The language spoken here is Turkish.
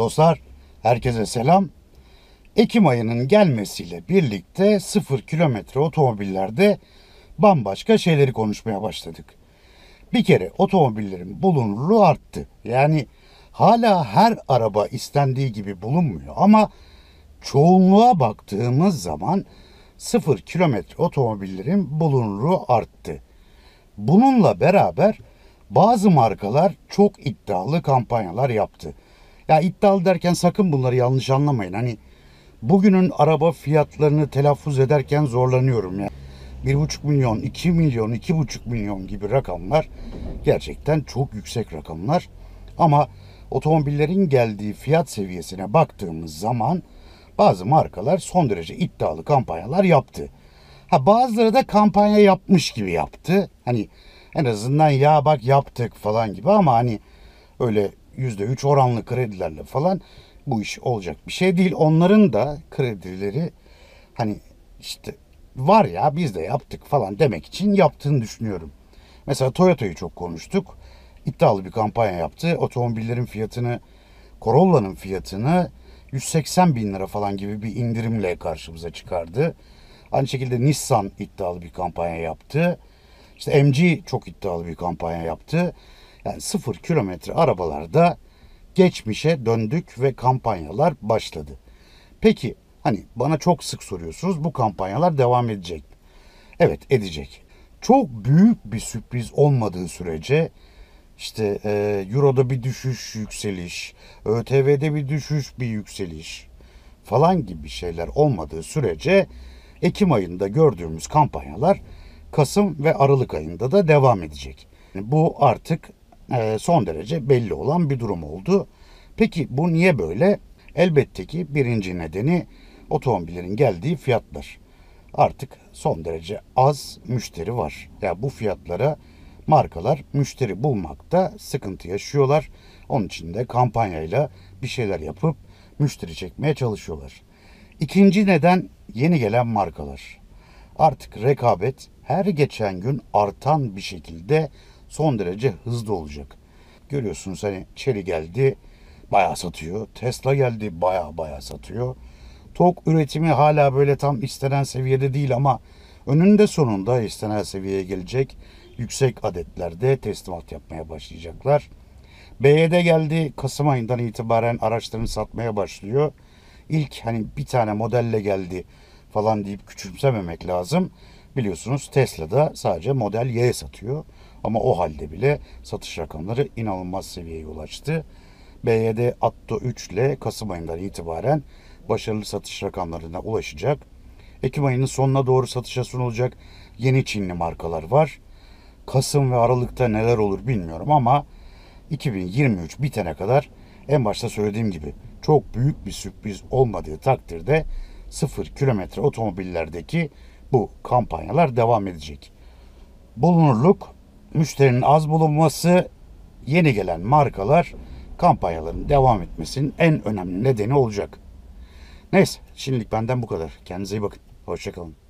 Dostlar herkese selam. Ekim ayının gelmesiyle birlikte sıfır kilometre otomobillerde bambaşka şeyleri konuşmaya başladık. Bir kere otomobillerin bulunurluğu arttı. Yani hala her araba istendiği gibi bulunmuyor ama çoğunluğa baktığımız zaman sıfır kilometre otomobillerin bulunurluğu arttı. Bununla beraber bazı markalar çok iddialı kampanyalar yaptı. Ya iddialı derken sakın bunları yanlış anlamayın. Hani bugünün araba fiyatlarını telaffuz ederken zorlanıyorum ya. Yani. 1,5 milyon, iki milyon, iki buçuk milyon gibi rakamlar gerçekten çok yüksek rakamlar. Ama otomobillerin geldiği fiyat seviyesine baktığımız zaman bazı markalar son derece iddialı kampanyalar yaptı. Ha bazıları da kampanya yapmış gibi yaptı. Hani en azından ya bak yaptık falan gibi ama hani öyle %3 oranlı kredilerle falan bu iş olacak bir şey değil. Onların da kredileri hani işte var ya biz de yaptık falan demek için yaptığını düşünüyorum. Mesela Toyota'yı çok konuştuk. İddialı bir kampanya yaptı. Otomobillerin fiyatını, Corolla'nın fiyatını 180 bin lira falan gibi bir indirimle karşımıza çıkardı. Aynı şekilde Nissan iddialı bir kampanya yaptı. İşte MG çok iddialı bir kampanya yaptı. Yani sıfır kilometre arabalarda geçmişe döndük ve kampanyalar başladı. Peki hani bana çok sık soruyorsunuz bu kampanyalar devam edecek mi? Evet edecek. Çok büyük bir sürpriz olmadığı sürece işte e, Euro'da bir düşüş yükseliş, ÖTV'de bir düşüş bir yükseliş falan gibi şeyler olmadığı sürece Ekim ayında gördüğümüz kampanyalar Kasım ve Aralık ayında da devam edecek. Bu artık ee, son derece belli olan bir durum oldu. Peki bu niye böyle? Elbette ki birinci nedeni otomobillerin geldiği fiyatlar. Artık son derece az müşteri var. Ya yani bu fiyatlara markalar müşteri bulmakta sıkıntı yaşıyorlar. Onun için de kampanyayla bir şeyler yapıp müşteri çekmeye çalışıyorlar. İkinci neden yeni gelen markalar. Artık rekabet her geçen gün artan bir şekilde son derece hızlı olacak. Görüyorsunuz hani Chery geldi bayağı satıyor. Tesla geldi bayağı bayağı satıyor. Tok üretimi hala böyle tam istenen seviyede değil ama önünde sonunda istenen seviyeye gelecek yüksek adetlerde teslimat yapmaya başlayacaklar. BYD geldi Kasım ayından itibaren araçlarını satmaya başlıyor. İlk hani bir tane modelle geldi falan deyip küçümsememek lazım. Biliyorsunuz Tesla da sadece Model Y satıyor. Ama o halde bile satış rakamları inanılmaz seviyeye ulaştı. BYD Atto 3 ile Kasım ayından itibaren başarılı satış rakamlarına ulaşacak. Ekim ayının sonuna doğru satışa sunulacak yeni Çinli markalar var. Kasım ve Aralık'ta neler olur bilmiyorum ama 2023 bitene kadar en başta söylediğim gibi çok büyük bir sürpriz olmadığı takdirde sıfır kilometre otomobillerdeki bu kampanyalar devam edecek. Bulunurluk, müşterinin az bulunması, yeni gelen markalar kampanyaların devam etmesinin en önemli nedeni olacak. Neyse şimdilik benden bu kadar. Kendinize iyi bakın. Hoşçakalın.